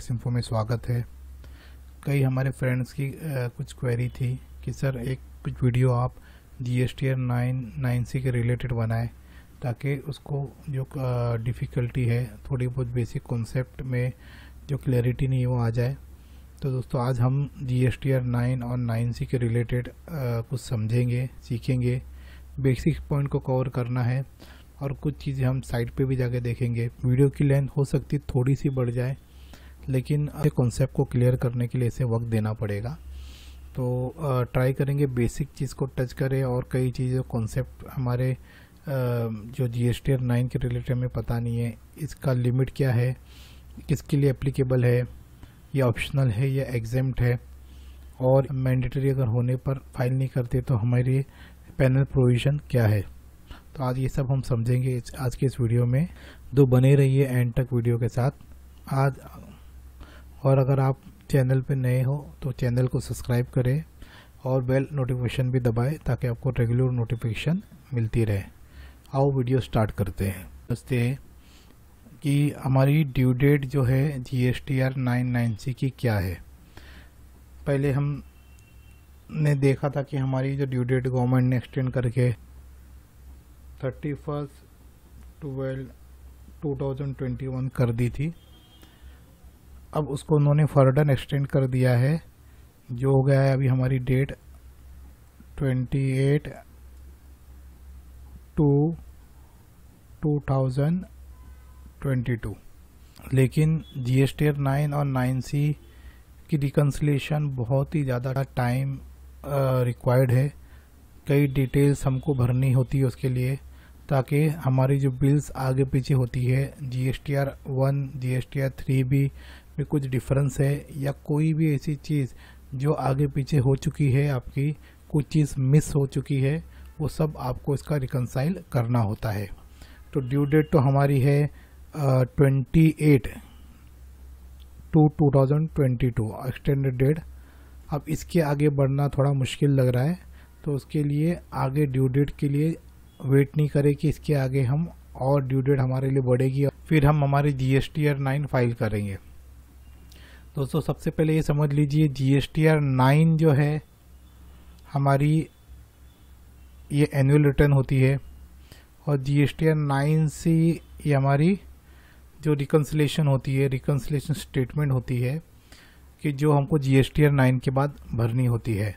इस इन्फो में स्वागत है कई हमारे फ्रेंड्स की आ, कुछ क्वेरी थी कि सर एक कुछ वीडियो आप G S T R nine nine C के रिलेटेड बनाए ताकि उसको जो डिफ़िकल्टी है थोड़ी बहुत बेसिक कॉन्सेप्ट में जो क्लैरिटी नहीं वो आ जाए तो दोस्तों आज हम G S T R nine और नाइन सी के रिलेटेड कुछ समझेंगे सीखेंगे बेसिक पॉइंट को कवर करना है और कुछ चीज़ें हम साइट पे भी जाके देखेंगे वीडियो की लेंथ हो सकती थोड़ी सी बढ़ जाए लेकिन कॉन्सेप्ट को क्लियर करने के लिए इसे वक्त देना पड़ेगा तो ट्राई करेंगे बेसिक चीज़ को टच करें और कई चीज़ें कॉन्सेप्ट हमारे जो जी एस टी नाइन के रिलेटेड हमें पता नहीं है इसका लिमिट क्या है किसके लिए एप्लीकेबल है या ऑप्शनल है या एग्जेम्ट है और मैंडेटरी अगर होने पर फाइल नहीं करते तो हमारी पैनल प्रोविज़न क्या है तो आज ये सब हम समझेंगे आज के इस वीडियो में दो तो बने रहिए एंड तक वीडियो के साथ आज और अगर आप चैनल पर नए हो तो चैनल को सब्सक्राइब करें और बेल नोटिफिकेशन भी दबाएं ताकि आपको रेगुलर नोटिफिकेशन मिलती रहे आओ वीडियो स्टार्ट करते हैं समझते हैं कि हमारी ड्यू डेट जो है G S T R nine nine C की क्या है पहले हम ने देखा था कि हमारी जो ड्यू डेट गवर्नमेंट ने एक्सटेंड करके thirty first twelve two thousand twenty one कर दी थी अब उसको उन्होंने फर्दर एक्सटेंड कर दिया है जो हो गया है अभी हमारी date twenty eight two two thousand twenty two लेकिन G S T R nine और नाइन सी की रिकन्सलेशन बहुत ही ज़्यादा टाइम रिक्वायर्ड है कई डिटेल्स हमको भरनी होती है उसके लिए ताकि हमारी जो बिल्स आगे पीछे होती है G S T R one G S T R three भी में कुछ डिफरेंस है या कोई भी ऐसी चीज़ जो आगे पीछे हो चुकी है आपकी कुछ चीज़ मिस हो चुकी है वो सब आपको इसका रिकनसाइल करना होता है तो ड्यू डेट तो हमारी है twenty eight two two thousand twenty two extended date अब इसके आगे बढ़ना थोड़ा मुश्किल लग रहा है तो उसके लिए आगे ड्यू डेट के लिए वेट नहीं करें कि इसके आगे हम और ड्यू डेट हमारे लिए बढ़ेगी फिर हम हमारी G S T R nine file करेंगे दोस्तों सबसे पहले ये समझ लीजिए G S T R nine जो है हमारी ये एनुअल रिटर्न होती है और G S T R nine से ये हमारी जो रिकन्सलेशन होती है रिकन्सलेशन स्टेटमेंट होती है कि जो हमको G S T R nine के बाद भरनी होती है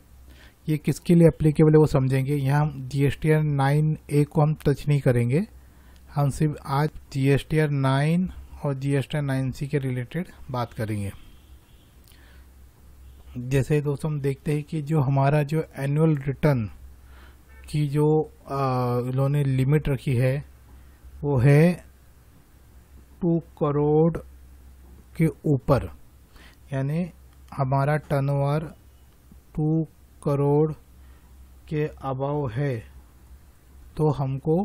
ये किसके लिए अप्लीकेबल है वो समझेंगे यहाँ हम G S T R nine A को हम टच नहीं करेंगे हम सिर्फ आज G S T R nine और G S T R nine C के रिलेटेड बात करेंगे जैसे दोस्तों हम देखते हैं कि जो हमारा जो एनुअल रिटर्न की जो इन्होंने लिमिट रखी है वो है टू करोड़ के ऊपर यानी हमारा टर्नओवर टू करोड़ के अबाव है तो हमको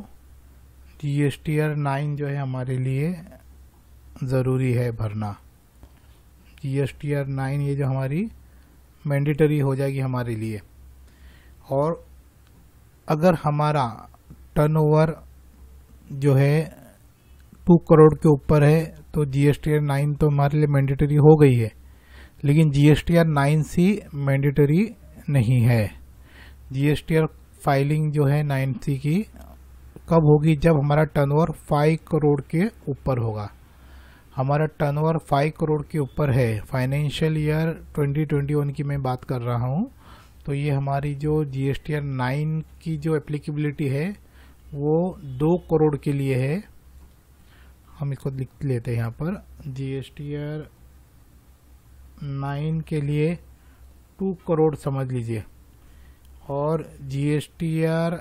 G S T R nine जो है हमारे लिए ज़रूरी है भरना G S T R nine ये जो हमारी मैंडेटरी हो जाएगी हमारे लिए और अगर हमारा टर्नओवर जो है टू करोड़ के ऊपर है तो G S T R nine तो हमारे लिए मैंडेटरी हो गई है लेकिन G S T R nine C mandatory नहीं है G S T R filing जो है नाइन सी की कब होगी जब हमारा टर्नओवर फाइव करोड़ के ऊपर होगा हमारा टर्नओवर 5 करोड़ के ऊपर है फाइनेंशियल ईयर 2021 की मैं बात कर रहा हूँ तो ये हमारी जो G S T R nine की जो एप्लीकेबिलिटी है वो दो करोड़ के लिए है हम इसको लिख लेते हैं यहाँ पर G S T R nine के लिए टू करोड़ समझ लीजिए और G S T R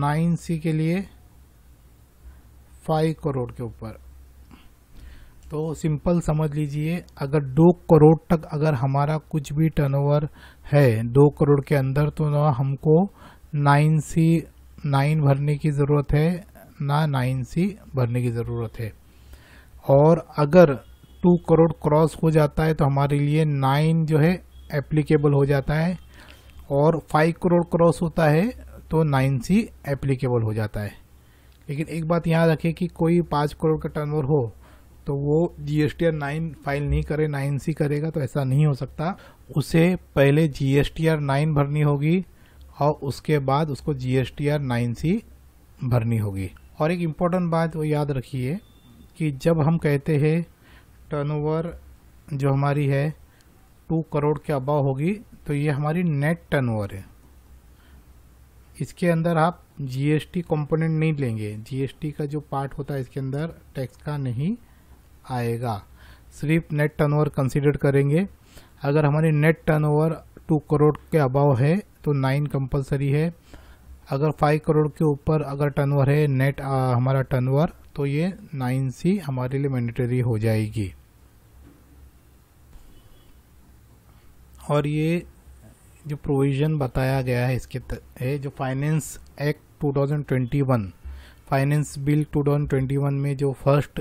nine C के लिए फाइव करोड़ के ऊपर तो सिंपल समझ लीजिए अगर दो करोड़ तक अगर हमारा कुछ भी टर्नओवर है दो करोड़ के अंदर तो ना हमको नाइन सी नाइन भरने की ज़रूरत है ना नाइन सी भरने की ज़रूरत है और अगर टू करोड़ क्रॉस हो जाता है तो हमारे लिए नाइन जो है एप्लीकेबल हो जाता है और फाइव करोड़ क्रॉस होता है तो नाइन सी एप्लीकेबल हो जाता है लेकिन एक बात याद रखें कि कोई पाँच करोड़ का टर्न हो तो वो G S T R nine file नहीं करे नाइन सी करेगा तो ऐसा नहीं हो सकता उसे पहले G S T R nine भरनी होगी और उसके बाद उसको G S T R nine C भरनी होगी और एक इम्पॉर्टेंट बात वो याद रखिए कि जब हम कहते हैं टर्नओवर जो हमारी है टू करोड़ के अबाव होगी तो ये हमारी नेट टर्नओवर है इसके अंदर आप जीएसटी कंपोनेंट नहीं लेंगे जीएसटी का जो पार्ट होता है इसके अंदर टैक्स का नहीं आएगा सिर्फ नेट टर्नओवर कंसीडर करेंगे अगर हमारी नेट टर्नओवर टू करोड़ के अबाव है तो नाइन कंपलसरी है अगर फाइव करोड़ के ऊपर अगर टर्नओवर है नेट आ, हमारा टर्नओवर तो ये नाइन सी हमारे लिए मैंडेटरी हो जाएगी और ये जो प्रोविज़न बताया गया है इसके है जो फाइनेंस एक्ट 2021 फाइनेंस बिल 2021 में जो फर्स्ट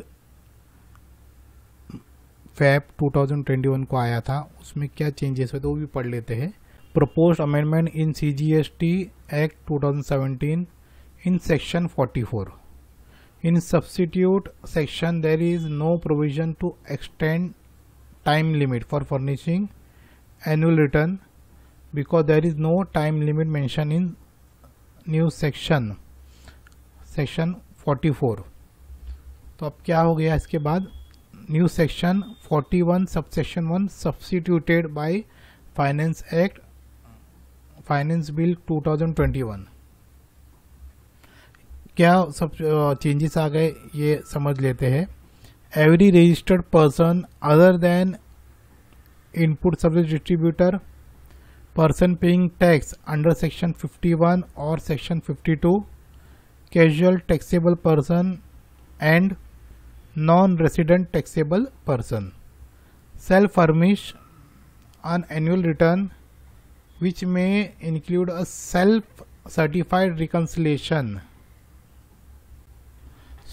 फैप 2021 को आया था उसमें क्या चेंजेस हुए तो वो भी पढ़ लेते हैं propose amendment in C G S T act two thousand seventeen in section forty four in substitute section there is no provision to extend time limit for furnishing annual return because there is no time limit mention in new section section 44 तो अब क्या हो गया इसके बाद new section 41 sub section one substituted by finance act finance bill 2021 क्या सब changes आ गए ये समझ लेते हैं every registered person other than input subsidy distributor person paying tax under section 51 or section 52 casual taxable person and non-resident taxable person self furnish an annual return which may include a self-certified reconciliation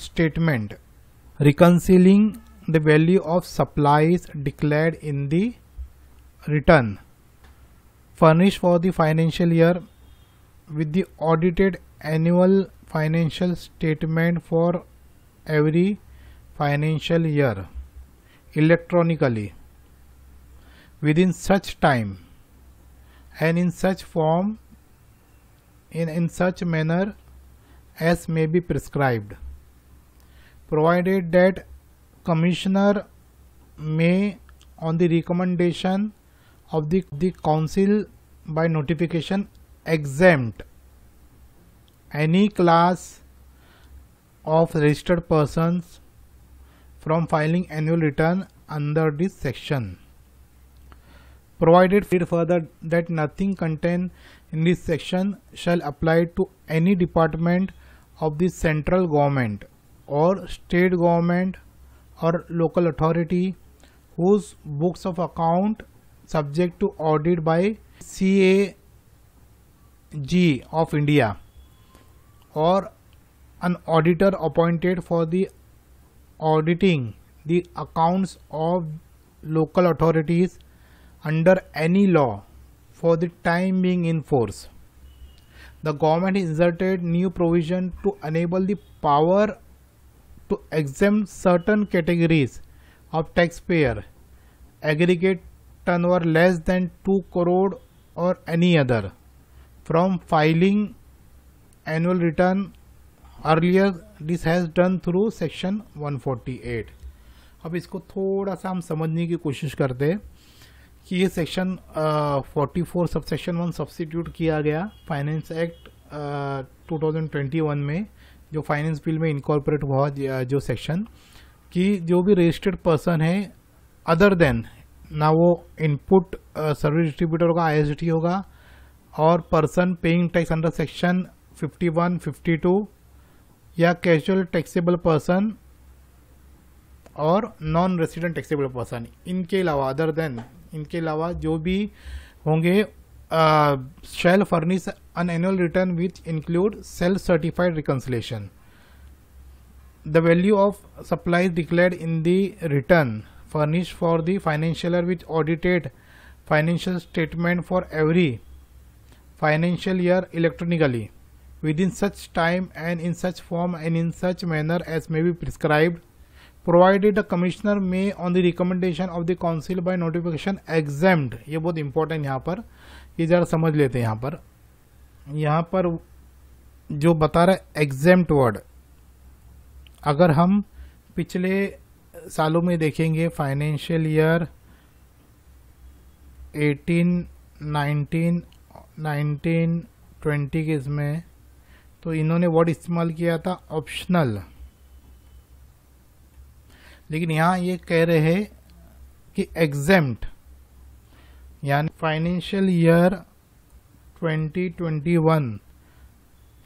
statement reconciling the value of supplies declared in the return furnished for the financial year with the audited annual financial statement for every financial year electronically within such time and in such form in, in such manner as may be prescribed provided that commissioner may on the recommendation of the, the council by notification exempt any class of registered persons from filing annual return under this section provided further that nothing contained in this section shall apply to any department of the central government or state government or local authority whose books of account subject to audit by CAG of India or an auditor appointed for the auditing the accounts of local authorities under any law for the time being in force. The government inserted new provision to enable the power to exempt certain categories of taxpayer aggregate turnover less than two crore और any other from filing annual return earlier this has done through section 148 अब इसको थोड़ा सा हम समझने की कोशिश करते हैं कि ये सेक्शन uh, 44 सब सेक्शन वन सब्सिट्यूट किया गया फाइनेंस एक्ट uh, 2021 में जो फाइनेंस बिल में इनकॉर्पोरेट हुआ uh, जो सेक्शन कि जो भी रजिस्टर्ड पर्सन है अदर देन ना वो इनपुट सर्विस डिस्ट्रीब्यूटर होगा आई होगा और person paying tax under section 51, 52 या कैजुअल टैक्सेबल पर्सन और नॉन रेसिडेंट टैक्सेबल पर्सन इनके अलावा अदर देन इनके अलावा जो भी होंगे shall furnish an annual return which include self certified reconciliation the value of supplies declare in the return furnished for the financial which audited financial statement for every financial year electronically within such time and in such form and in such manner as may be prescribed provided the commissioner may on the recommendation of the council by notification exempt ये बहुत important यहाँ पर ये ज़रा समझ लेते हैं यहाँ पर यहाँ पर जो बता रहा है एग्जेम्प्ट वर्ड अगर हम पिछले सालों में देखेंगे फाइनेंशियल ईयर 18, 19, 19, 20 के इसमें तो इन्होंने वर्ड इस्तेमाल किया था ऑप्शनल लेकिन यहाँ ये कह रहे हैं कि एग्जेम्ट यानी फाइनेंशियल ईयर 2021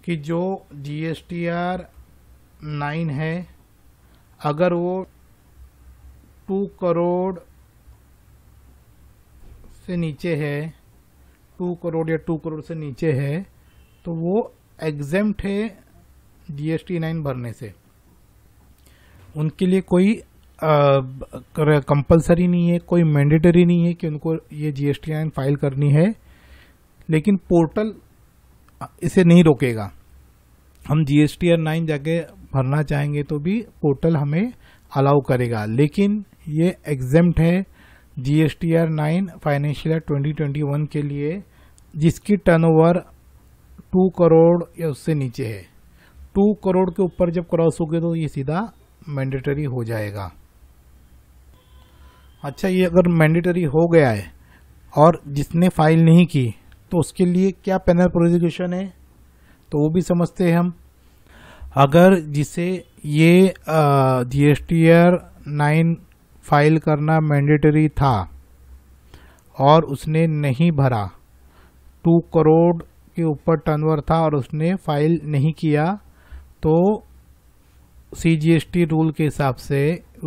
की जो G S T R nine है अगर वो टू करोड़ से नीचे है टू करोड़ या टू करोड़ से नीचे है तो वो एग्जेम्प्ट है जीएसटी नाइन भरने से उनके लिए कोई कंपलसरी नहीं है कोई मैंडेटरी नहीं है कि उनको ये जीएसटी नाइन फाइल करनी है लेकिन पोर्टल इसे नहीं रोकेगा हम जीएसटी नाइन जाके भरना चाहेंगे तो भी पोर्टल हमें अलाउ करेगा लेकिन ये एग्जेम्ट है G S T R nine financial year twenty twenty one के लिए जिसकी टर्नओवर टू करोड़ या उससे नीचे है टू करोड़ के ऊपर जब क्रॉस हो गए तो ये सीधा मैंडेटरी हो जाएगा अच्छा ये अगर मैंडेटरी हो गया है और जिसने फाइल नहीं की तो उसके लिए क्या पेनल प्रोजिक्यूशन है तो वो भी समझते हैं हम अगर जिसे ये G S T R nine file करना मैंडेटरी था और उसने नहीं भरा टू करोड़ के ऊपर टर्नओवर था और उसने फाइल नहीं किया तो सीजीएसटी रूल के हिसाब से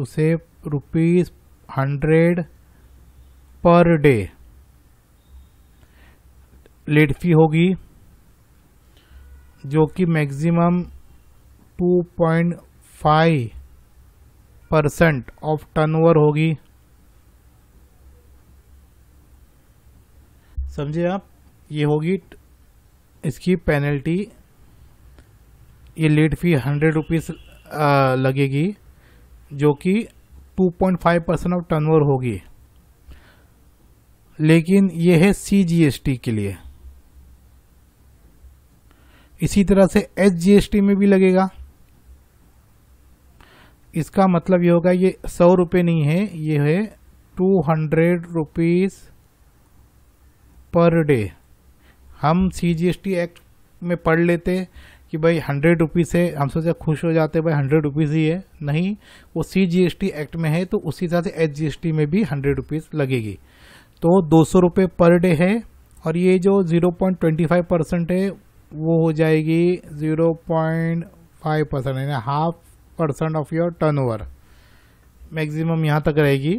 उसे rupees hundred per day late fee होगी जो कि maximum two five percent of turnover होगी समझे आप ये होगी इसकी पेनल्टी ये लेट फी हंड्रेड रुपीज़ लगेगी जो कि 2.5 परसेंट ऑफ टर्नओवर होगी लेकिन ये है सी जी एस टी के लिए इसी तरह से एच जी एस टी में भी लगेगा इसका मतलब ये होगा ये सौ रुपये नहीं है ये है two hundred rupees per day हम C G S T act में पढ़ लेते कि भाई हंड्रेड रुपीज़ है हम सोचा खुश हो जाते भाई हंड्रेड रुपीज़ ही है नहीं वो C G S T act में है तो उसी हिसाब से एच जी एस टी में भी हंड्रेड रुपीज़ लगेगी तो दो सौ रुपये पर डे है और ये जो zero point twenty five percent है वो हो जाएगी ज़ीरो पॉइंट फाइव परसेंट यानी half percent of your turnover maximum यहाँ तक रहेगी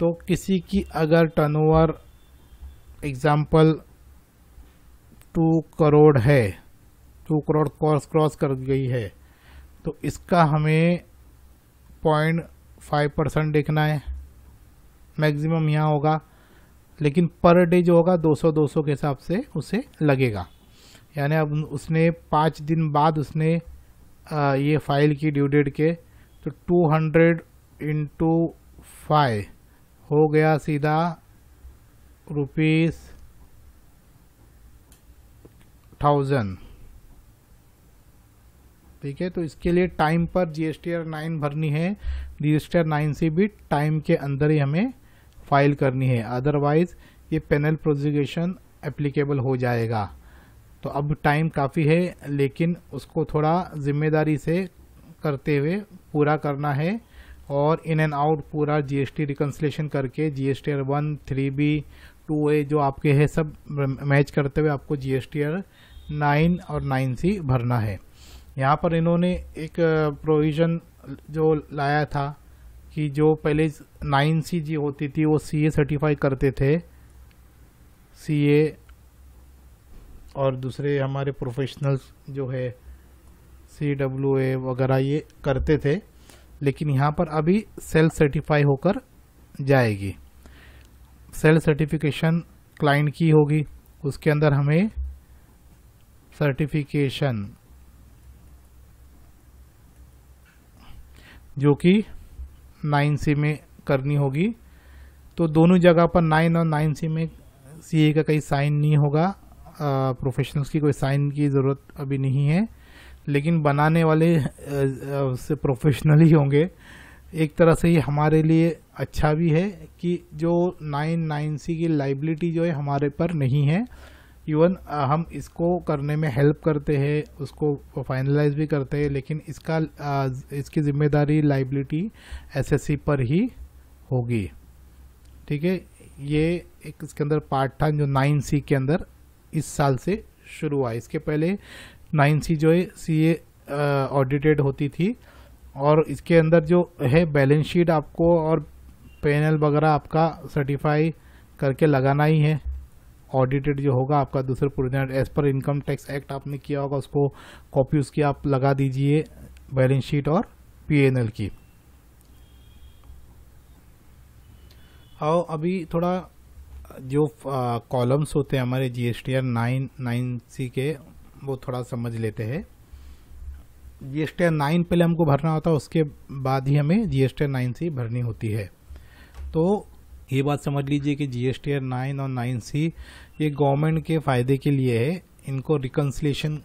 तो किसी की अगर टर्नओवर एग्जांपल टू करोड़ है टू करोड़ क्रॉस क्रॉस कर गई है तो इसका हमें पॉइंट फाइव परसेंट देखना है मैक्सिमम यहाँ होगा लेकिन पर डे जो होगा 200 200 के हिसाब से उसे लगेगा यानी अब उसने पाँच दिन बाद उसने आ, ये फाइल की ड्यू डेट के तो 200 हंड्रेड इंटू फाइव हो गया सीधा रुपीज़ थाउजेंड ठीक है तो इसके लिए टाइम पर जी एस आर नाइन भरनी है जी एस आर नाइन से भी टाइम के अंदर ही हमें फाइल करनी है अदरवाइज ये पेनल प्रोजिगेशन एप्लीकेबल हो जाएगा तो अब टाइम काफ़ी है लेकिन उसको थोड़ा जिम्मेदारी से करते हुए पूरा करना है और इन एंड आउट पूरा जीएसटी एस करके G S T R one three B two A जो आपके है सब मैच करते हुए आपको G S T R nine और नाइन सी भरना है यहाँ पर इन्होंने एक प्रोविज़न जो लाया था कि जो पहले नाइन सी जी होती थी वो सी ए सर्टिफाई करते थे सी ए और दूसरे हमारे प्रोफेशनल्स जो है सी डब्ल्यू ए वगैरह ये करते थे लेकिन यहाँ पर अभी सेल्फ सर्टिफाई होकर जाएगी सेल्फ सर्टिफिकेशन क्लाइंट की होगी उसके अंदर हमें सर्टिफिकेशन जो कि नाइन सी में करनी होगी तो दोनों जगह पर नाइन और नाइन सी में सी ए का कहीं साइन नहीं होगा प्रोफेशनल्स की कोई साइन की ज़रूरत अभी नहीं है लेकिन बनाने वाले उससे प्रोफेशनल ही होंगे एक तरह से ये हमारे लिए अच्छा भी है कि जो नाइन नाइन सी की लाइबिलिटी जो है हमारे पर नहीं है इवन हम इसको करने में हेल्प करते हैं उसको फाइनलाइज भी करते हैं लेकिन इसका इसकी ज़िम्मेदारी लाइबिलिटी एसएससी पर ही होगी ठीक है ये एक इसके अंदर पार्ट था जो नाइन सी के अंदर इस साल से शुरू हुआ इसके पहले नाइन सी जो है सी ए ऑडिटेड होती थी और इसके अंदर जो है बैलेंस शीट आपको और पैनल वगैरह आपका सर्टिफाई करके लगाना ही है ऑडिटेड जो होगा आपका दूसरे project as per income tax act आपने किया होगा उसको कॉपी उसकी आप लगा दीजिए बैलेंस शीट और पीएनएल की और अभी थोड़ा जो कॉलम्स होते हैं हमारे G S T R nine nine C के वो थोड़ा समझ लेते हैं G S T R nine पहले हमको भरना होता है उसके बाद ही हमें G S T R nine C भरनी होती है तो ये बात समझ लीजिए कि G S T R nine और नाइन सी ये गवर्नमेंट के फ़ायदे के लिए है इनको रिकन्सलेशन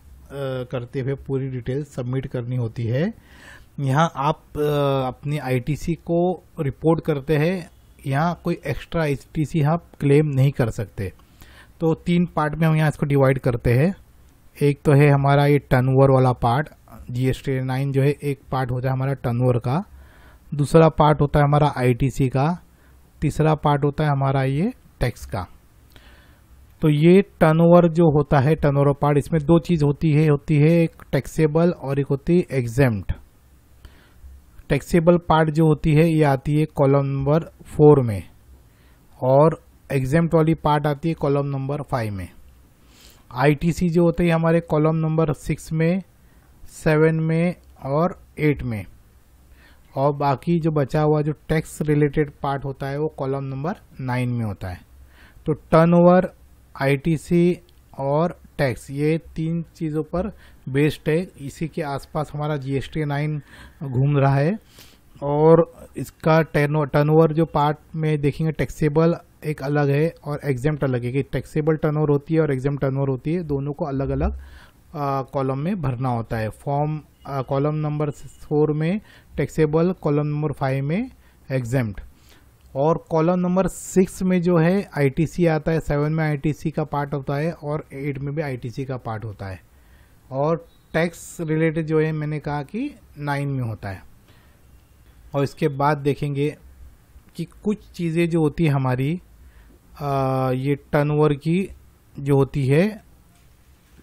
करते हुए पूरी डिटेल सबमिट करनी होती है यहाँ आप अपनी आईटीसी को रिपोर्ट करते हैं यहाँ कोई एक्स्ट्रा एच टी आप क्लेम नहीं कर सकते तो तीन पार्ट में हम यहाँ इसको डिवाइड करते हैं एक तो है हमारा ये टर्नओवर वाला part G S T nine जो है एक पार्ट होता है हमारा टर्नओवर का दूसरा पार्ट होता है हमारा आईटीसी का तीसरा पार्ट होता है हमारा ये टैक्स का तो ये ओवर जो होता है ओवर पार्ट इसमें दो चीज़ होती है होती है एक टैक्सेबल और एक होती है एग्जेम्ट टैक्सेबल पार्ट जो होती है ये आती है कॉलम नंबर फोर में और एग्जाम वाली पार्ट आती है कॉलम नंबर फाइव में आईटीसी जो होते हैं हमारे कॉलम नंबर सिक्स में सेवन में और एट में और बाकी जो बचा हुआ जो टैक्स रिलेटेड पार्ट होता है वो कॉलम नंबर नाइन में होता है तो टर्नओवर आईटीसी और टैक्स ये तीन चीज़ों पर बेस्ड है इसी के आसपास हमारा जीएसटी नाइन घूम रहा है और इसका टर्न टर्नओवर जो पार्ट में देखेंगे टैक्सेबल एक अलग है और एग्जाम अलग है कि टैक्सेबल टर्नओवर होती है और एग्जाम टर्नओवर होती है दोनों को अलग अलग कॉलम में भरना होता है फॉर्म कॉलम नंबर फोर में टैक्सेबल कॉलम नंबर फाइव में एग्जाम्ट और कॉलम नंबर सिक्स में जो है आईटीसी आता है सेवन में आईटीसी का पार्ट होता है और एट में भी आईटीसी का पार्ट होता है और टैक्स रिलेटेड जो है मैंने कहा कि नाइन में होता है और इसके बाद देखेंगे कि कुछ चीज़ें जो होती है हमारी आ, ये टर्न की जो होती है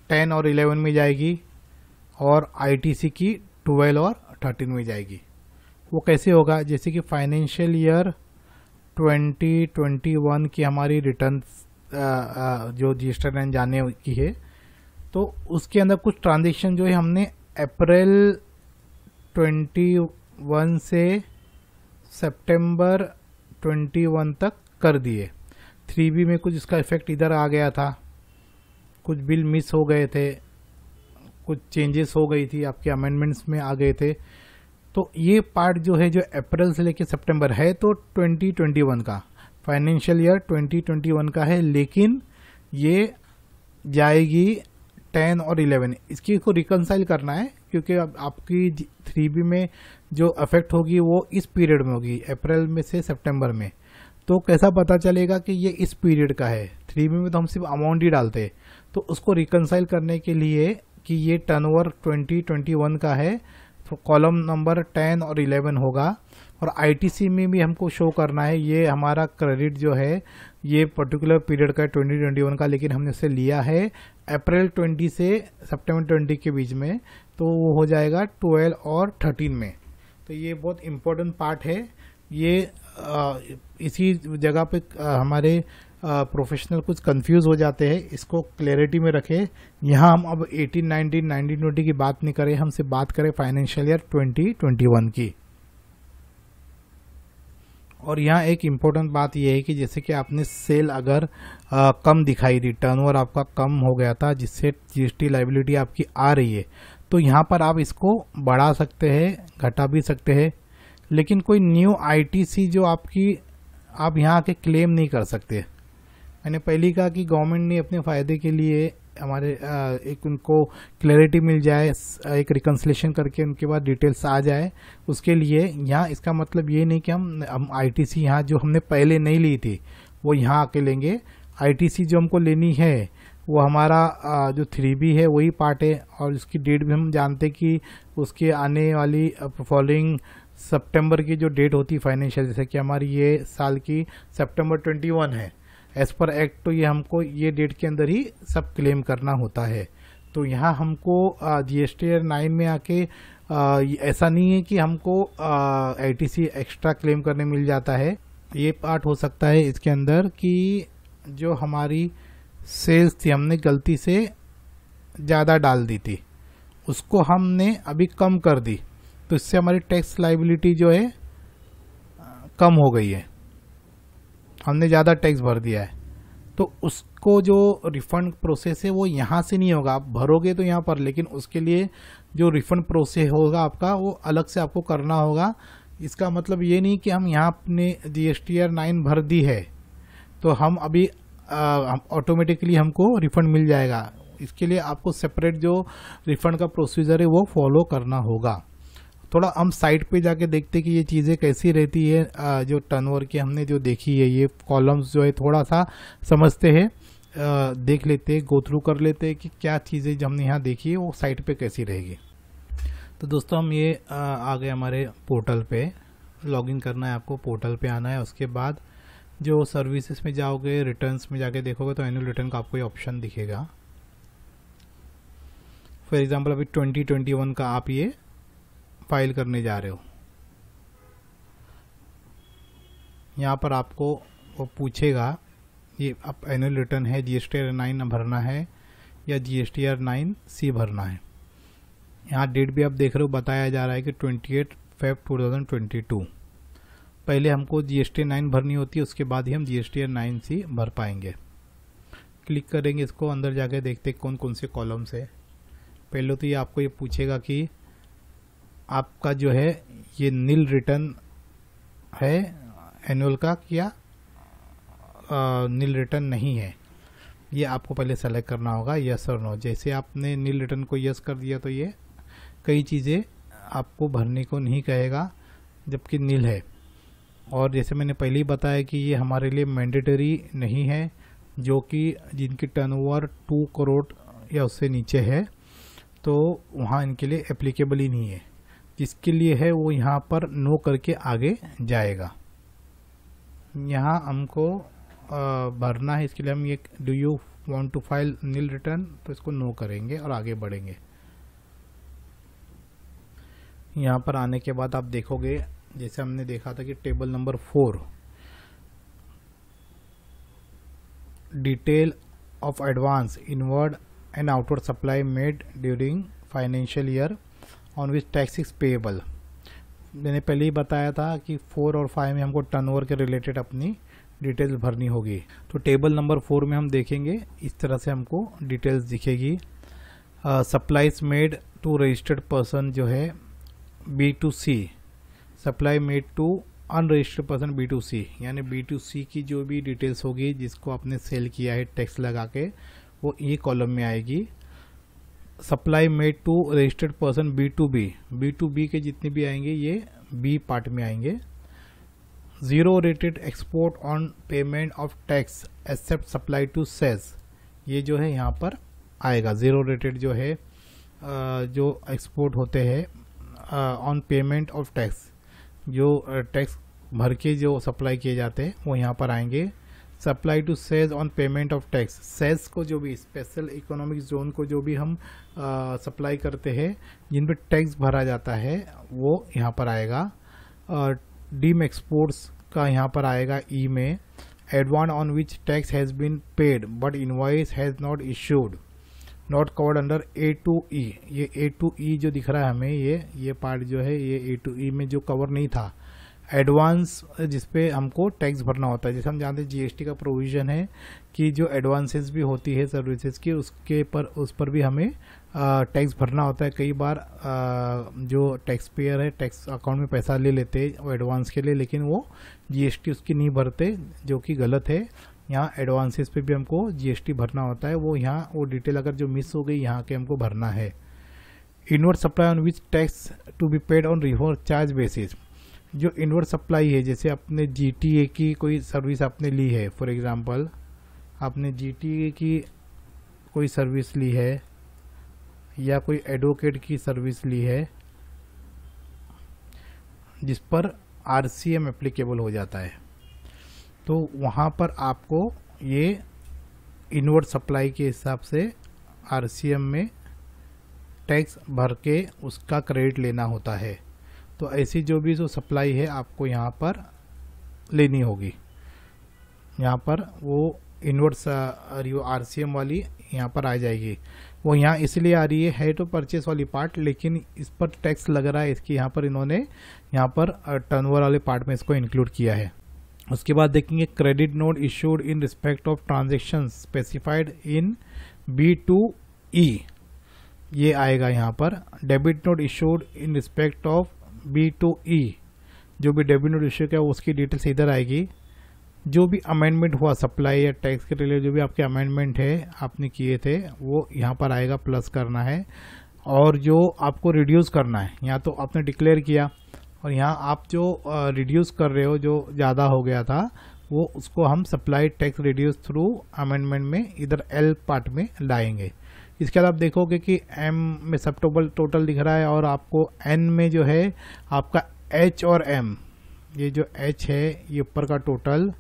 टेन और इलेवन में जाएगी और आईटीसी की ट्वेल्व और थर्टीन में जाएगी वो कैसे होगा जैसे कि फाइनेंशियल ईयर 2021 की हमारी रिटर्न जो रजिस्टर एस जाने की है तो उसके अंदर कुछ ट्रांजेक्शन जो है हमने अप्रैल 21 से सितंबर 21 तक कर दिए थ्री बी में कुछ इसका इफेक्ट इधर आ गया था कुछ बिल मिस हो गए थे कुछ चेंजेस हो गई थी आपके अमेंडमेंट्स में आ गए थे तो ये पार्ट जो है जो अप्रैल से लेकर सितंबर है तो 2021 का फाइनेंशियल ईयर 2021 का है लेकिन ये जाएगी टेन और इलेवन इसकी को रिकनसाइल करना है क्योंकि अब आपकी थ्री बी में जो अफेक्ट होगी वो इस पीरियड में होगी अप्रैल में से सितंबर में तो कैसा पता चलेगा कि ये इस पीरियड का है थ्री बी में तो हम सिर्फ अमाउंट ही डालते हैं तो उसको रिकनसाइल करने के लिए कि ये टर्नओवर 2021 का है कॉलम नंबर टेन और इलेवन होगा और आईटीसी में भी हमको शो करना है ये हमारा क्रेडिट जो है ये पर्टिकुलर पीरियड का ट्वेंटी ट्वेंटी वन का लेकिन हमने इसे लिया है अप्रैल ट्वेंटी से सितंबर ट्वेंटी के बीच में तो वो हो जाएगा ट्वेल्व और थर्टीन में तो ये बहुत इम्पोर्टेंट पार्ट है ये आ, इसी जगह पे आ, हमारे प्रोफेशनल कुछ कंफ्यूज हो जाते हैं इसको क्लैरिटी में रखें यहाँ हम अब 18, 19, 19, 20 की बात नहीं करें हमसे बात करें फाइनेंशियल ईयर 2021 की और यहाँ एक इम्पोर्टेंट बात यह है कि जैसे कि आपने सेल अगर आ, कम दिखाई दी टर्नओवर आपका कम हो गया था जिससे जीएसटी लाइबिलिटी आपकी आ रही है तो यहाँ पर आप इसको बढ़ा सकते हैं घटा भी सकते हैं लेकिन कोई न्यू आईटीसी जो आपकी आप यहाँ आके क्लेम नहीं कर सकते मैंने पहले कहा कि गवर्नमेंट ने अपने फ़ायदे के लिए हमारे एक उनको क्लैरिटी मिल जाए एक रिकन्सलेशन करके उनके बाद डिटेल्स आ जाए उसके लिए यहाँ इसका मतलब ये नहीं कि हम हम आई टी सी यहाँ जो हमने पहले नहीं ली थी वो यहाँ आके लेंगे आई टी सी जो हमको लेनी है वो हमारा जो थ्री बी है वही पार्ट है और उसकी डेट भी हम जानते कि उसके आने वाली फॉलोइंग सितंबर की जो डेट होती फाइनेंशियल जैसे कि हमारी ये साल की सितंबर 21 है एज पर एक्ट तो ये हमको ये डेट के अंदर ही सब क्लेम करना होता है तो यहाँ हमको जी एस टी नाइन में आके ऐसा नहीं है कि हमको I T C extra claim करने मिल जाता है ये पार्ट हो सकता है इसके अंदर कि जो हमारी सेल्स थी हमने गलती से ज़्यादा डाल दी थी उसको हमने अभी कम कर दी तो इससे हमारी टैक्स लाइबिलिटी जो है कम हो गई है हमने ज़्यादा टैक्स भर दिया है तो उसको जो रिफ़ंड प्रोसेस है वो यहाँ से नहीं होगा आप भरोगे तो यहाँ पर लेकिन उसके लिए जो रिफ़ंड प्रोसेस होगा आपका वो अलग से आपको करना होगा इसका मतलब ये नहीं कि हम यहाँ अपने G S T R nine भर दी है तो हम अभी ऑटोमेटिकली हमको रिफ़ंड मिल जाएगा इसके लिए आपको सेपरेट जो रिफ़ंड का प्रोसीजर है वो फॉलो करना होगा थोड़ा हम साइड पे जाके देखते कि ये चीज़ें कैसी रहती है जो टर्नओवर की हमने जो देखी है ये कॉलम्स जो है थोड़ा सा समझते हैं देख लेते गो थ्रू कर लेते हैं कि क्या चीज़ें जो हमने यहाँ देखी है वो साइट पे कैसी रहेगी तो दोस्तों हम ये आ गए हमारे पोर्टल पे लॉगिन करना है आपको पोर्टल पे आना है उसके बाद जो सर्विसेज में जाओगे रिटर्न्स में जाके देखोगे तो एनुअल रिटर्न का आपको ये ऑप्शन दिखेगा फॉर एग्ज़ाम्पल अभी 2021 का आप ये फाइल करने जा रहे हो यहाँ पर आपको वो पूछेगा ये आप एनुअल रिटर्न है G S T R nine भरना है या G S T R nine C भरना है यहाँ डेट भी आप देख रहे हो बताया जा रहा है कि twenty eight Feb two thousand twenty two पहले हमको जी एस टी नाइन भरनी होती है उसके बाद ही हम G S T R nine C भर पाएंगे क्लिक करेंगे इसको अंदर जाके देखते कौन कौन से कॉलम्स है पहले तो ये आपको ये पूछेगा कि आपका जो है ये नील रिटर्न है एनुअल का या नील रिटर्न नहीं है ये आपको पहले सेलेक्ट करना होगा यस और नो जैसे आपने नील रिटर्न को यस कर दिया तो ये कई चीज़ें आपको भरने को नहीं कहेगा जबकि नील है और जैसे मैंने पहले ही बताया कि ये हमारे लिए मैंडेटरी नहीं है जो कि जिनकी टर्नओवर टू करोड़ या उससे नीचे है तो वहाँ इनके लिए एप्लीकेबल ही नहीं है किसके लिए है वो यहाँ पर नो करके आगे जाएगा यहाँ हमको भरना है इसके लिए हम ये do you want to file nil return तो इसको नो करेंगे और आगे बढ़ेंगे यहाँ पर आने के बाद आप देखोगे जैसे हमने देखा था कि table number four detail of advance inward and outward supply made during financial year on which tax is payable मैंने पहले ही बताया था कि फोर और फाइव में हमको टर्नओवर के रिलेटेड अपनी डिटेल्स भरनी होगी तो टेबल नंबर फोर में हम देखेंगे इस तरह से हमको डिटेल्स दिखेगी supplies made to registered person जो है B to C supply made to unregistered person B to C यानी बी टू सी की जो भी डिटेल्स होगी जिसको आपने सेल किया है टैक्स लगा के वो ई e कॉलम में आएगी supply made to registered person B to B B to B के जितने भी आएंगे ये बी पार्ट में आएंगे zero rated export on payment of tax except supply to SEZ ये जो है यहाँ पर आएगा ज़ीरो रेटेड जो है जो एक्सपोर्ट होते हैं ऑन पेमेंट ऑफ टैक्स जो टैक्स भर के जो सप्लाई किए जाते हैं वो यहाँ पर आएंगे supply to SEZ on payment of tax SEZ को जो भी स्पेशल इकोनॉमिक जोन को जो भी हम सप्लाई करते हैं जिन पर टैक्स भरा जाता है वो यहाँ पर आएगा डीम एक्सपोर्ट्स का यहाँ पर आएगा ई में advance on which tax has been paid but invoice has not issued not covered under A to E ये ए टू ई जो दिख रहा है हमें ये ये पार्ट जो है ये ए टू ई में जो कवर नहीं था एडवांस जिस पे हमको टैक्स भरना होता है जैसे हम जानते हैं जीएसटी का प्रोविज़न है कि जो एडवांसेस भी होती है सर्विसेज की उसके पर उस पर भी हमें टैक्स भरना होता है कई बार आ, जो टैक्स पेयर है टैक्स अकाउंट में पैसा ले लेते हैं वो एडवांस के लिए लेकिन वो जीएसटी उसकी नहीं भरते जो कि गलत है यहाँ एडवांसेस पे भी हमको जीएसटी भरना होता है वो यहाँ वो डिटेल अगर जो मिस हो गई यहाँ के हमको भरना है inward supply on which tax to be paid on reverse charge basis जो इन्वर्ट सप्लाई है जैसे आपने जी की कोई सर्विस आपने ली है फॉर एग्ज़ाम्पल आपने जी की कोई सर्विस ली है या कोई एडवोकेट की सर्विस ली है जिस पर आर सी एम एप्लीकेबल हो जाता है तो वहाँ पर आपको ये इन्वर्ट सप्लाई के हिसाब से आर सी एम में टैक्स भर के उसका क्रेडिट लेना होता है तो ऐसी जो भी जो सप्लाई है आपको यहाँ पर लेनी होगी यहाँ पर वो इनवर्स आर सी एम वाली यहाँ पर आ जाएगी वो यहाँ इसलिए आ रही है है टू परचेस वाली पार्ट लेकिन इस पर टैक्स लग रहा है इसकी यहाँ पर इन्होंने यहाँ पर टर्नओवर वाले पार्ट में इसको इंक्लूड किया है उसके बाद देखेंगे credit note issued in respect of transaction specified in B to E ये आएगा यहाँ पर debit note issued in respect of B to E जो भी डेबिट इश्यू क्या उसकी डिटेल्स इधर आएगी जो भी अमेंडमेंट हुआ सप्लाई या टैक्स के रिलेटेड जो भी आपके अमेंडमेंट है आपने किए थे वो यहाँ पर आएगा प्लस करना है और जो आपको रिड्यूस करना है यहाँ तो आपने डिक्लेयर किया और यहाँ आप जो रिड्यूस कर रहे हो जो ज़्यादा हो गया था वो उसको हम supply tax reduce through amendment में इधर एल पार्ट में लाएंगे इसके अलावा आप देखोगे कि एम में सब टोटल टोटल दिख रहा है और आपको एन में जो है आपका एच और एम ये जो एच है ये ऊपर का टोटल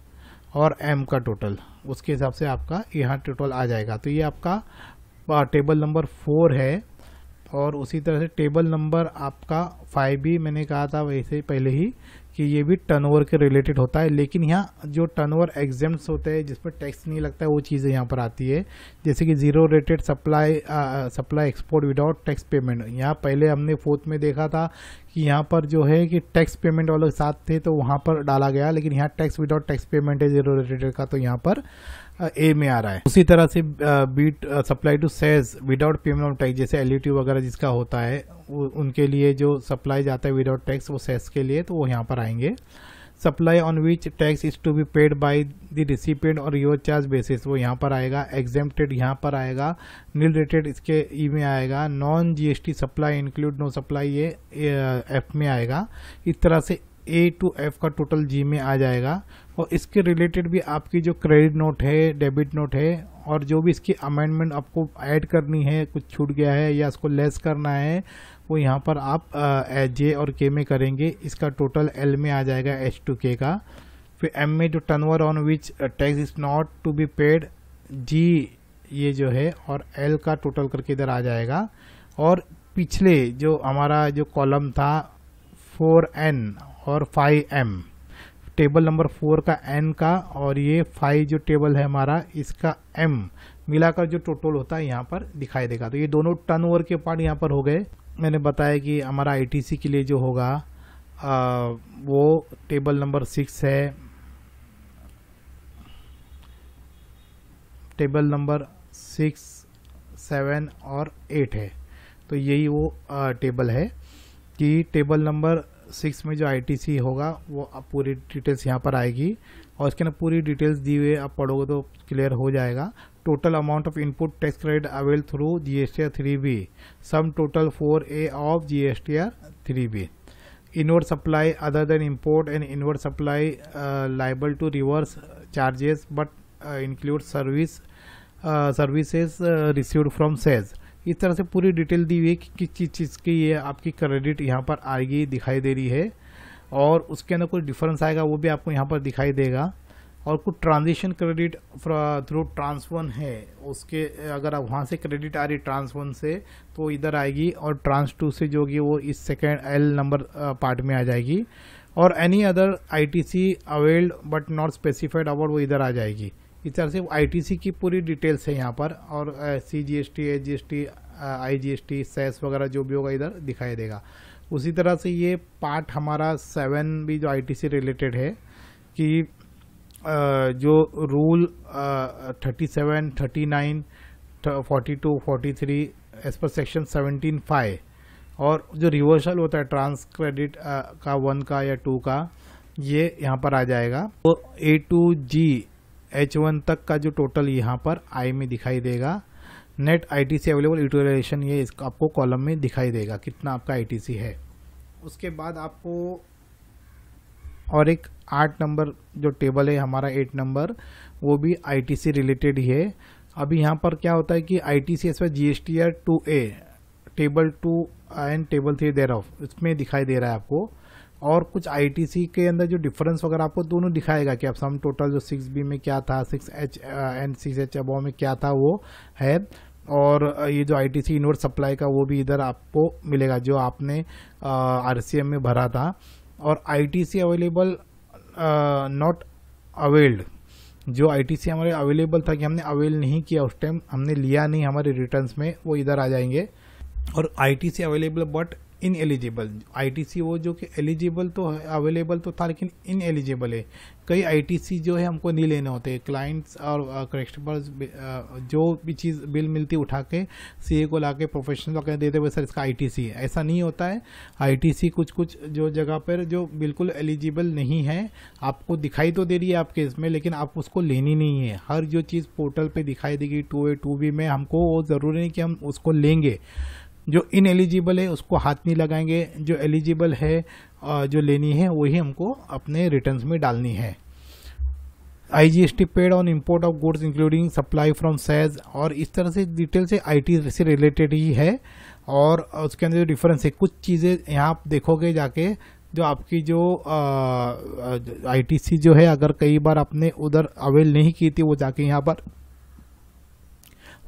और एम का टोटल उसके हिसाब से आपका यहाँ टोटल आ जाएगा तो ये आपका टेबल नंबर फोर है और उसी तरह से टेबल नंबर आपका फाइव भी मैंने कहा था वैसे पहले ही कि ये भी टर्नओवर के रिलेटेड होता है लेकिन यहाँ जो टर्नओवर एग्जाम्स होते हैं जिस पर टैक्स नहीं लगता है वो चीज़ें यहाँ पर आती है जैसे कि zero rated supply supply export without tax payment यहाँ पहले हमने फोर्थ में देखा था कि यहाँ पर जो है कि टैक्स पेमेंट वाले साथ थे तो वहाँ पर डाला गया लेकिन यहाँ टैक्स विदाउट टैक्स पेमेंट है जीरो रेटेड का तो यहाँ पर ए में आ रहा है उसी तरह से बीट supply to sales without payment of tax जैसे एल e वगैरह जिसका होता है उनके लिए जो सप्लाई जाता है विदाउट टैक्स वो सेल्स के लिए तो वो यहाँ पर आएंगे supply on which tax is to be paid by the recipient और योर चार्ज बेसिस वो यहाँ पर आएगा एग्जेम्प्टेड यहाँ पर आएगा नील रेटेड इसके ई e में आएगा non GST supply include no supply ये एफ में आएगा इस तरह से ए टू एफ का टोटल जी में आ जाएगा और इसके रिलेटेड भी आपकी जो क्रेडिट नोट है डेबिट नोट है और जो भी इसकी अमेंडमेंट आपको ऐड करनी है कुछ छूट गया है या इसको लेस करना है वो यहाँ पर आप जे और के में करेंगे इसका टोटल एल में आ जाएगा एच टू के का फिर एम में जो turnover on which tax is not to be paid G ये जो है और एल का टोटल करके इधर आ जाएगा और पिछले जो हमारा जो कॉलम था फोर एन और five M table number four का एन का और ये फाइव जो टेबल है हमारा इसका एम मिलाकर जो टोटल होता है यहाँ पर दिखाई देगा तो ये दोनों टर्न ओवर के पार्ट यहाँ पर हो गए मैंने बताया कि हमारा आई के लिए जो होगा आ, वो टेबल नंबर सिक्स है टेबल नंबर सिक्स सेवन और एट है तो यही वो आ, टेबल है कि टेबल नंबर सिक्स में जो आईटीसी होगा वो आप पूरी डिटेल्स यहाँ पर आएगी और इसके अंदर पूरी डिटेल्स दी हुई आप पढ़ोगे तो क्लियर हो जाएगा total amount of input tax credit avail through G S T R three B sum total four A of G S T R three B inward supply other than import and inward supply liable to reverse charges but include service services received from SEZ इस तरह से पूरी detail दी हुई है कि किस चीज़ चीज़ की ये आपकी क्रेडिट यहाँ पर आएगी दिखाई दे रही है और उसके अंदर कोई डिफरेंस आएगा वो भी आपको यहाँ पर दिखाई देगा और कुछ ट्रांजेक्शन क्रेडिट थ्रू ट्रांसवन है उसके अगर आप वहाँ से क्रेडिट आ रही ट्रांस वन से तो इधर आएगी और ट्रांस टू से जो होगी वो इस सेकेंड एल नंबर पार्ट में आ जाएगी और any other ITC availed but not specified award वो इधर आ जाएगी इस तरह से आईटीसी की पूरी डिटेल्स है यहाँ पर और C G S T H G S T I G S T cess वगैरह जो भी होगा इधर दिखाई देगा उसी तरह से ये पार्ट हमारा सेवन भी जो आईटीसी रिलेटेड है कि जो rule thirty seven thirty nine forty two forty three as per section seventeen five और जो रिवर्सल होता है ट्रांस क्रेडिट का वन का या टू का ये यहाँ पर आ जाएगा तो A to G H one तक का जो टोटल यहाँ पर आई में दिखाई देगा net ITC T available utilization ये इसका आपको कॉलम में दिखाई देगा कितना आपका आईटीसी है उसके बाद आपको और एक आठ नंबर जो टेबल है हमारा एट नंबर वो भी आईटीसी रिलेटेड ही है अभी यहाँ पर क्या होता है कि I T C S G S T R two A table two and table three thereof इसमें दिखाई दे रहा है आपको और कुछ आईटीसी के अंदर जो डिफरेंस वगैरह आपको दोनों दिखाएगा कि अब सम टोटल जो सिक्स बी में क्या था six H and six H above में क्या था वो है और uh, ये जो आई टी सी सप्लाई का वो भी इधर आपको मिलेगा जो आपने आर सी एम में भरा था और I T C available not availed जो आई टी सी हमारे अवेलेबल था कि हमने अवेल नहीं किया उस टाइम हमने लिया नहीं हमारे रिटर्न्स में वो इधर आ जाएंगे और I T C available but ineligible I वो जो कि एलिजिबल तो अवेलेबल तो था लेकिन इन एलिजिबल है कई आई जो है हमको नहीं लेने होते क्लाइंट्स और कस्टमर्स जो भी चीज़ बिल मिलती उठा के सी को ला के प्रोफेशनल वगैरह देते सर इसका आई है ऐसा नहीं होता है आई कुछ कुछ जो जगह पर जो बिल्कुल एलिजिबल नहीं है आपको दिखाई तो दे रही है आपके इसमें लेकिन आप उसको लेनी नहीं है हर जो चीज़ पोर्टल पर दिखाई देगी टू ए टू बी में हमको वो ज़रूरी नहीं कि हम उसको लेंगे जो इन एलिजिबल है उसको हाथ नहीं लगाएंगे जो एलिजिबल है जो लेनी है वही हमको अपने रिटर्न्स में डालनी है IGST paid on import of goods including supply from SEZ और इस तरह से डिटेल से आईटी से रिलेटेड ही है और उसके अंदर जो डिफरेंस है कुछ चीज़ें यहाँ आप देखोगे जाके जो आपकी जो आईटीसी जो है अगर कई बार आपने उधर अवेल नहीं की थी वो जाके यहाँ पर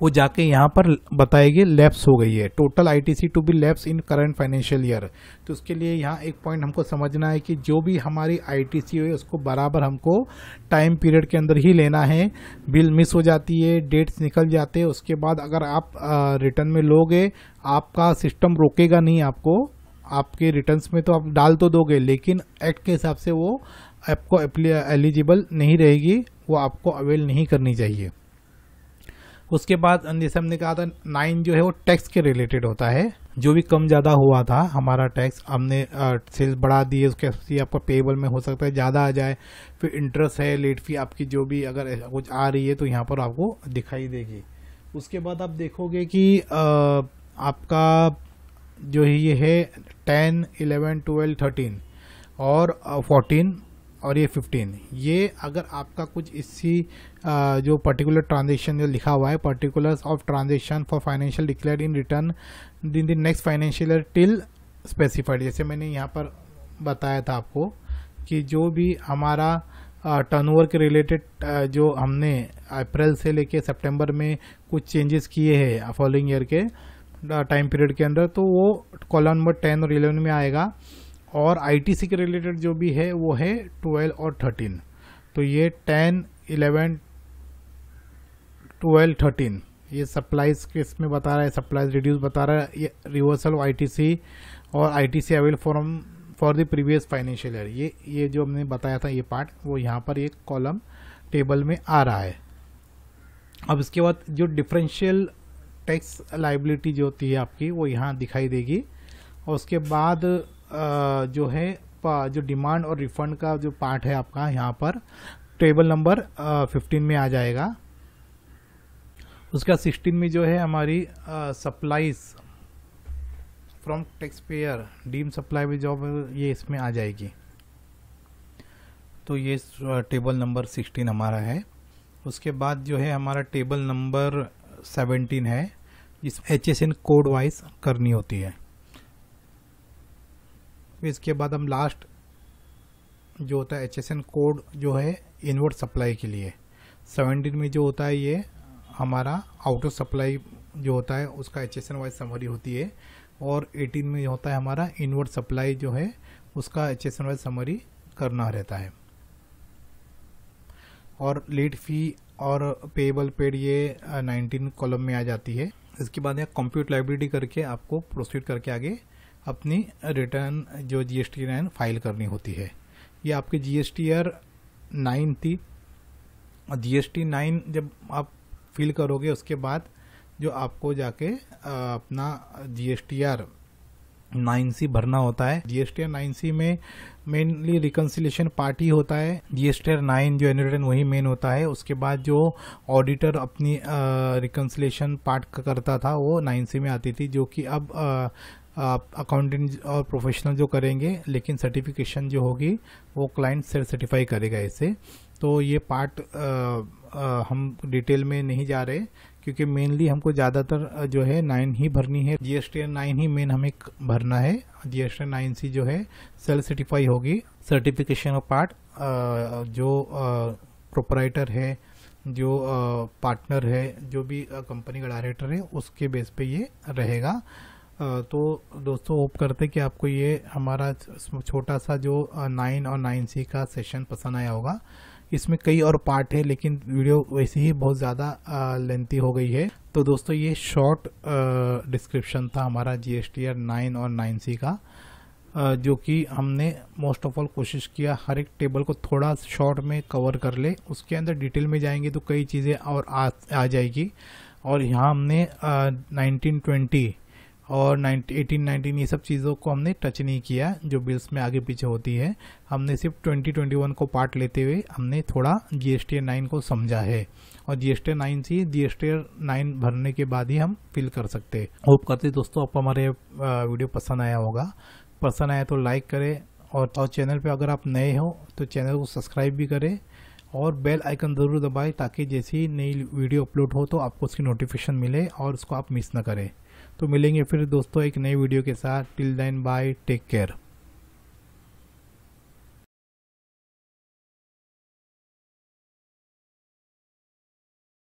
वो जाके यहाँ पर बताएगी लैप्स हो गई है total ITC to be lapse in current financial year तो उसके लिए यहाँ एक पॉइंट हमको समझना है कि जो भी हमारी आईटीसी हो उसको बराबर हमको टाइम पीरियड के अंदर ही लेना है बिल मिस हो जाती है डेट्स निकल जाते हैं उसके बाद अगर आप रिटर्न में लोगे आपका सिस्टम रोकेगा नहीं आपको आपके रिटर्न में तो आप डाल तो दोगे लेकिन एक्ट के हिसाब से वो आपको एलिजिबल नहीं रहेगी वो आपको अवेल नहीं करनी चाहिए उसके बाद जैसे हमने कहा था नाइन जो है वो टैक्स के रिलेटेड होता है जो भी कम ज़्यादा हुआ था हमारा टैक्स हमने सेल्स बढ़ा दिए उसके आपका पेबल में हो सकता है ज़्यादा आ जाए फिर इंटरेस्ट है लेट फी आपकी जो भी अगर कुछ आ रही है तो यहाँ पर आपको दिखाई देगी उसके बाद आप देखोगे कि आ, आपका जो ये है टेन इलेवन ट्वेल्व थर्टीन और फोर्टीन और ये 15 ये अगर आपका कुछ इसी जो पर्टिकुलर ट्रांजेक्शन जो लिखा हुआ है particulars of transaction for financial declare in return in the next financial till specified जैसे मैंने यहाँ पर बताया था आपको कि जो भी हमारा टर्नओवर के रिलेटेड जो हमने अप्रैल से लेके सितंबर में कुछ चेंजेस किए हैं फॉलोइंग ईयर के टाइम पीरियड के अंदर तो वो कॉलम नंबर टेन और इलेवन में आएगा और आई के रिलेटेड जो भी है वो है ट्वेल्व और थर्टीन तो ये टेन इलेवन ट्वेल्व थर्टीन ये सप्लाईज किस में बता रहा है सप्लाईज रिड्यूस बता रहा है ये रिवर्सल आई टी सी और I T C avail form for the previous financial year ये ये जो हमने बताया था ये पार्ट वो यहाँ पर एक कॉलम टेबल में आ रहा है अब इसके बाद जो डिफरेंशियल टैक्स लाइबिलिटी जो होती है आपकी वो यहाँ दिखाई देगी और उसके बाद जो है जो डिमांड और रिफंड का जो पार्ट है आपका यहाँ पर टेबल नंबर फिफ्टीन में आ जाएगा उसका सिक्सटीन में जो है हमारी supplies from tax payer deem supply भी जॉब ये इसमें आ जाएगी तो ये टेबल नंबर सिक्सटीन हमारा है उसके बाद जो है हमारा टेबल नंबर सेवेंटीन है जिस H S N code wise करनी होती है फिर इसके बाद हम लास्ट जो होता है एच कोड जो है इनवर्ट सप्लाई के लिए सेवेंटीन में जो होता है ये हमारा ऑफ सप्लाई जो होता है उसका H S N wise summary होती है और एटीन में जो होता है हमारा इनवर्ट सप्लाई जो है उसका H S N wise summary करना रहता है और लेट फी और पेबल पेड ये नाइनटीन uh, कॉलम में आ जाती है इसके बाद यहाँ कंप्यूट लाइब्रेरी करके आपको प्रोसीड करके आगे अपनी रिटर्न जो जी एस नाइन फाइल करनी होती है ये आपकी जी एस टी नाइन थी जीएसटी जी एस नाइन जब आप फिल करोगे उसके बाद जो आपको जाके अपना G S T R nine C भरना होता है G S T R nine C में मेनली रिकन्सिलेशन पार्ट ही होता है G S T R nine जो एनुअल रिटर्न वही मेन होता है उसके बाद जो ऑडिटर अपनी रिकन्सिलेशन पार्ट करता था वो नाइन सी में आती थी जो कि अब अकाउंटेंट और प्रोफेशनल जो करेंगे लेकिन सर्टिफिकेशन जो होगी वो क्लाइंट सर्टिफाई करेगा इसे तो ये पार्ट हम डिटेल में नहीं जा रहे क्योंकि मेनली हमको ज़्यादातर जो है नाइन ही भरनी है जी एस नाइन ही मेन हमें भरना है जी एस नाइन सी जो है सेल्फ सर्टिफाई होगी सर्टिफिकेशन ऑफ पार्ट जो प्रोपराइटर है जो पार्टनर है जो भी कंपनी का डायरेक्टर है उसके बेस पे ये रहेगा तो दोस्तों होप करते कि आपको ये हमारा छोटा सा जो नाइन और नाइन सी का सेशन पसंद आया होगा इसमें कई और पार्ट है लेकिन वीडियो वैसे ही बहुत ज़्यादा लेंथी हो गई है तो दोस्तों ये शॉर्ट डिस्क्रिप्शन था हमारा G S T R nine और नाइन सी का जो कि हमने मोस्ट ऑफ ऑल कोशिश किया हर एक टेबल को थोड़ा शॉर्ट में कवर कर ले उसके अंदर डिटेल में जाएंगे तो कई चीज़ें और आ, आ जाएगी और यहाँ हमने नाइनटीन ट्वेंटी और नाइनटी एटीन नाइनटीन ये सब चीज़ों को हमने टच नहीं किया जो बिल्स में आगे पीछे होती है हमने सिर्फ ट्वेंटी ट्वेंटी वन को पार्ट लेते हुए हमने थोड़ा जी एस टी नाइन को समझा है और जी एस टी नाइन से जी एस टी नाइन भरने के बाद ही हम फिल कर सकते हैं होप करते दोस्तों आपको हमारे वीडियो पसंद आया होगा पसंद आया तो लाइक करें और, और चैनल पे अगर आप नए हो तो चैनल को सब्सक्राइब भी करें और बेल आइकन ज़रूर दबाएं ताकि जैसी नई वीडियो अपलोड हो तो आपको उसकी नोटिफिकेशन मिले और उसको आप मिस ना करें तो मिलेंगे फिर दोस्तों एक नई वीडियो के साथ till then bye take care